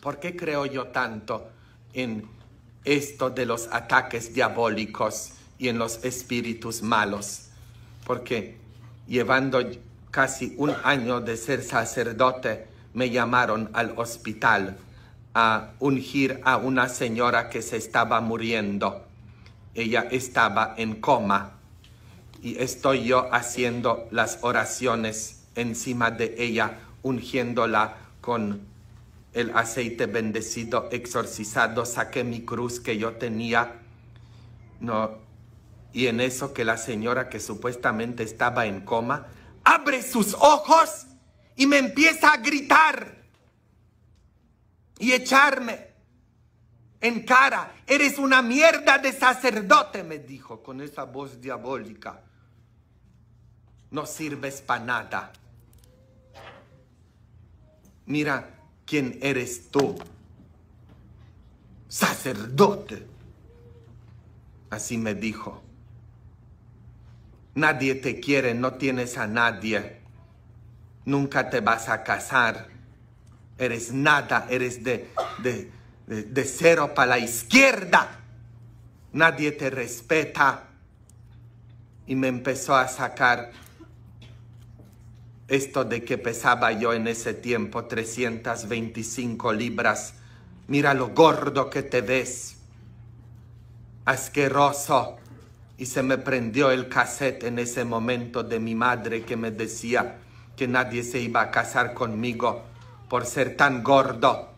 ¿Por qué creo yo tanto en esto de los ataques diabólicos y en los espíritus malos? Porque llevando casi un año de ser sacerdote, me llamaron al hospital a ungir a una señora que se estaba muriendo. Ella estaba en coma y estoy yo haciendo las oraciones encima de ella, ungiéndola con el aceite bendecido, exorcizado, saqué mi cruz que yo tenía, no, y en eso que la señora que supuestamente estaba en coma, abre sus ojos y me empieza a gritar y echarme en cara, eres una mierda de sacerdote, me dijo con esa voz diabólica. No sirves para nada. Mira, ¿Quién eres tú? Sacerdote. Así me dijo. Nadie te quiere, no tienes a nadie. Nunca te vas a casar. Eres nada, eres de, de, cero para la izquierda. Nadie te respeta. Y me empezó a sacar esto de que pesaba yo en ese tiempo 325 libras. Mira lo gordo que te ves. Asqueroso. Y se me prendió el cassette en ese momento de mi madre que me decía que nadie se iba a casar conmigo por ser tan gordo.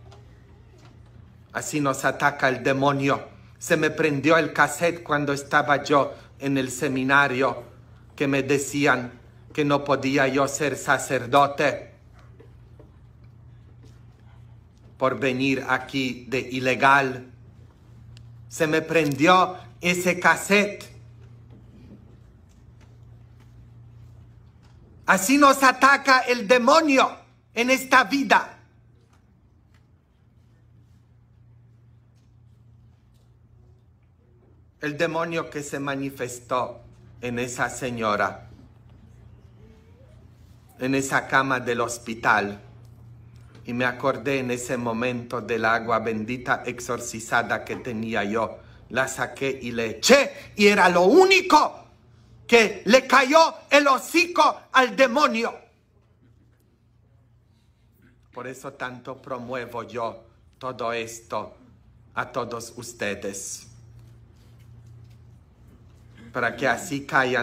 Así nos ataca el demonio. Se me prendió el cassette cuando estaba yo en el seminario que me decían que no podía yo ser sacerdote por venir aquí de ilegal. Se me prendió ese cassette. Así nos ataca el demonio en esta vida. El demonio que se manifestó en esa señora en esa cama del hospital. Y me acordé en ese momento del agua bendita exorcizada que tenía yo. La saqué y le eché y era lo único que le cayó el hocico al demonio. Por eso tanto promuevo yo todo esto a todos ustedes. Para que así caigan